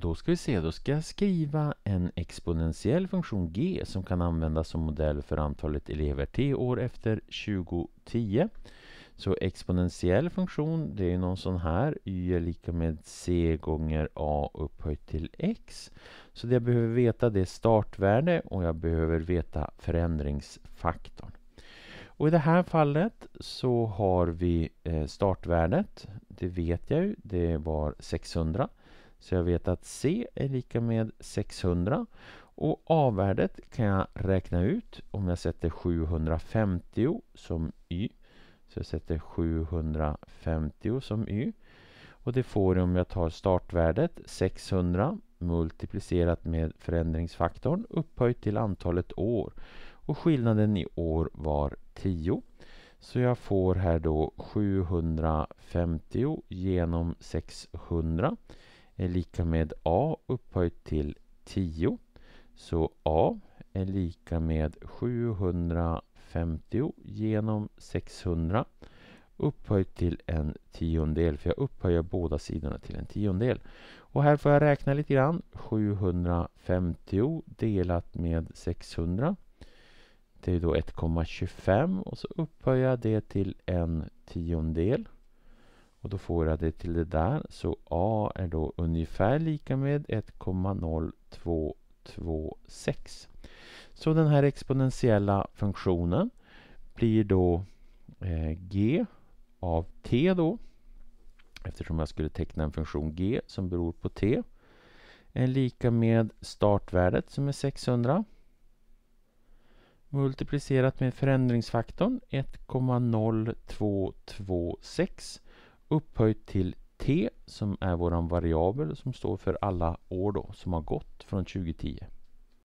Då ska vi se, då ska jag skriva en exponentiell funktion g som kan användas som modell för antalet elever t år efter 2010. Så exponentiell funktion, det är någon sån här, y är lika med c gånger a upphöjt till x. Så det jag behöver veta det är startvärde och jag behöver veta förändringsfaktorn. Och i det här fallet så har vi eh, startvärdet, det vet jag ju, det var 600. Så jag vet att C är lika med 600 och A-värdet kan jag räkna ut om jag sätter 750 som Y. Så jag sätter 750 som Y. Och det får jag om jag tar startvärdet 600 multiplicerat med förändringsfaktorn upphöjt till antalet år. Och skillnaden i år var 10. Så jag får här då 750 genom 600 är lika med a upphöjt till 10. Så a är lika med 750 genom 600 upphöjt till en tiondel, för jag upphöjer båda sidorna till en tiondel. Och här får jag räkna lite grann. 750 delat med 600. Det är då 1,25 och så upphöjer jag det till en tiondel. Och då får jag det till det där. Så A är då ungefär lika med 1,0226. Så den här exponentiella funktionen blir då eh, G av T då. Eftersom jag skulle teckna en funktion G som beror på T. Är lika med startvärdet som är 600. Multiplicerat med förändringsfaktorn 1,0226 upphöjt till t som är våran variabel som står för alla år då som har gått från 2010.